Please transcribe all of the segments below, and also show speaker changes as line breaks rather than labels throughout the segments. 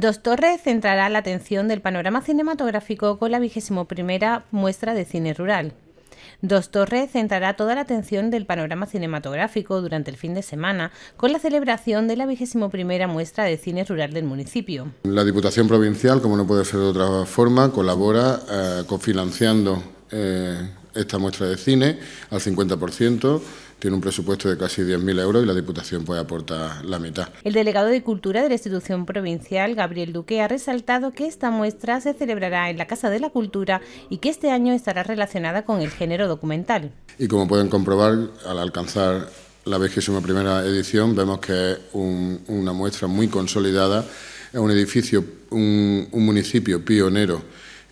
Dos Torres centrará la atención del panorama cinematográfico con la vigésimo primera muestra de cine rural. Dos Torres centrará toda la atención del panorama cinematográfico durante el fin de semana con la celebración de la vigésimo primera muestra de cine rural del municipio.
La Diputación Provincial, como no puede ser de otra forma, colabora eh, cofinanciando eh, esta muestra de cine al 50% tiene un presupuesto de casi 10.000 euros y la Diputación puede aportar la mitad.
El delegado de Cultura de la institución provincial, Gabriel Duque, ha resaltado que esta muestra se celebrará en la Casa de la Cultura y que este año estará relacionada con el género documental.
Y como pueden comprobar, al alcanzar la vigésima primera edición, vemos que es una muestra muy consolidada, es un edificio, un, un municipio pionero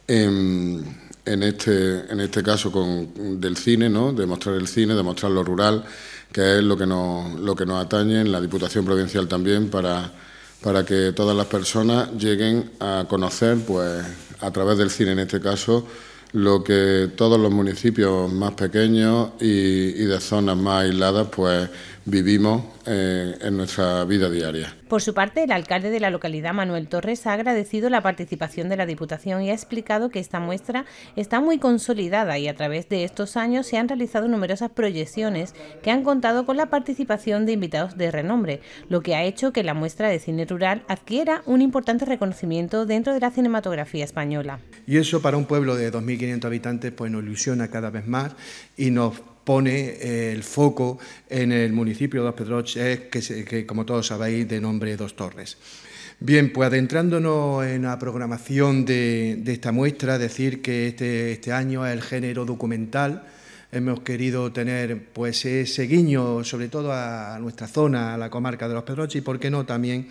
en en este, en este caso con, del cine, ¿no? de mostrar el cine, de mostrar lo rural, que es lo que nos, lo que nos atañe en la Diputación Provincial también para, para que todas las personas lleguen a conocer, pues a través del cine en este caso, lo que todos los municipios más pequeños y, y de zonas más aisladas pues vivimos eh, en nuestra vida diaria.
Por su parte, el alcalde de la localidad, Manuel Torres, ha agradecido la participación de la Diputación y ha explicado que esta muestra está muy consolidada y a través de estos años se han realizado numerosas proyecciones que han contado con la participación de invitados de renombre, lo que ha hecho que la muestra de cine rural adquiera un importante reconocimiento dentro de la cinematografía española.
Y eso para un pueblo de 2.500 habitantes pues nos ilusiona cada vez más y nos pone el foco en el municipio de Los Pedroches, que como todos sabéis de nombre Dos Torres. Bien, pues adentrándonos en la programación de, esta muestra, decir que este, este año es el género documental. Hemos querido tener pues ese guiño, sobre todo a nuestra zona, a la comarca de los Pedroches, y por qué no también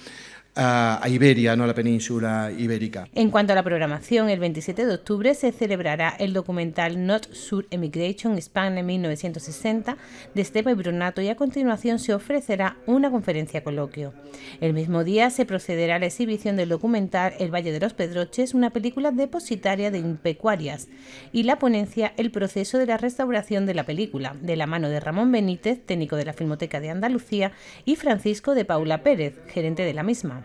a, Iberia, no a la península ibérica.
En cuanto a la programación, el 27 de octubre se celebrará el documental Not Sur Emigration Spain en 1960 de Esteban Brunato y a continuación se ofrecerá una conferencia coloquio. El mismo día se procederá a la exhibición del documental El Valle de los Pedroches, una película depositaria de impecuarias, y la ponencia El proceso de la restauración de la película, de la mano de Ramón Benítez, técnico de la Filmoteca de Andalucía, y Francisco de Paula Pérez, gerente de la misma.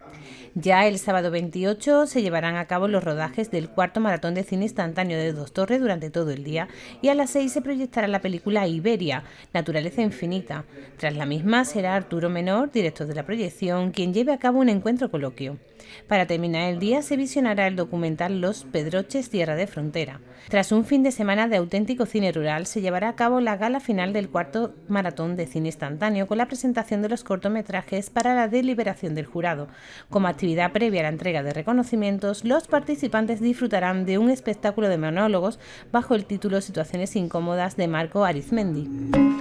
Ya el sábado 28 se llevarán a cabo los rodajes del cuarto maratón de cine instantáneo de Dos Torres durante todo el día y a las 6 se proyectará la película Iberia, Naturaleza Infinita. Tras la misma será Arturo Menor, director de la proyección, quien lleve a cabo un encuentro coloquio. Para terminar el día se visionará el documental Los Pedroches Tierra de Frontera. Tras un fin de semana de auténtico cine rural se llevará a cabo la gala final del cuarto maratón de cine instantáneo con la presentación de los cortometrajes para la deliberación del jurado. Como actividad previa a la entrega de reconocimientos, los participantes disfrutarán de un espectáculo de monólogos bajo el título Situaciones incómodas de Marco Arizmendi.